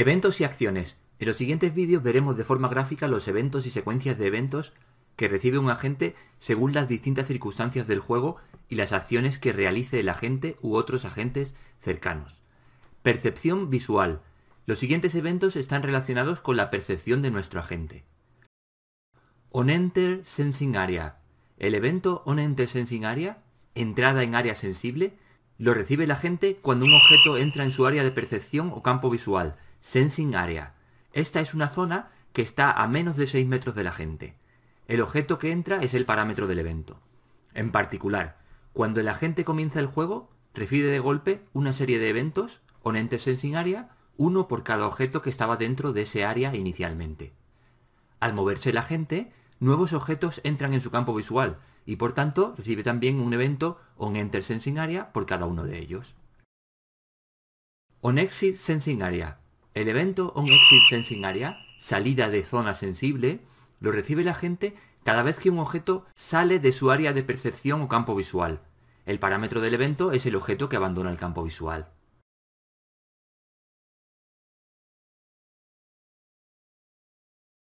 Eventos y acciones. En los siguientes vídeos veremos de forma gráfica los eventos y secuencias de eventos que recibe un agente según las distintas circunstancias del juego y las acciones que realice el agente u otros agentes cercanos. Percepción visual. Los siguientes eventos están relacionados con la percepción de nuestro agente. On-Enter Sensing Area. El evento On-Enter Sensing Area, entrada en área sensible, lo recibe el agente cuando un objeto entra en su área de percepción o campo visual, Sensing Area. Esta es una zona que está a menos de 6 metros de la gente. El objeto que entra es el parámetro del evento. En particular, cuando el agente comienza el juego, recibe de golpe una serie de eventos, on enter Sensing Area, uno por cada objeto que estaba dentro de ese área inicialmente. Al moverse el agente, nuevos objetos entran en su campo visual y por tanto recibe también un evento on enter Sensing Area por cada uno de ellos. On Sensing Area el evento On Exit Sensing Area, salida de zona sensible, lo recibe la gente cada vez que un objeto sale de su área de percepción o campo visual. El parámetro del evento es el objeto que abandona el campo visual.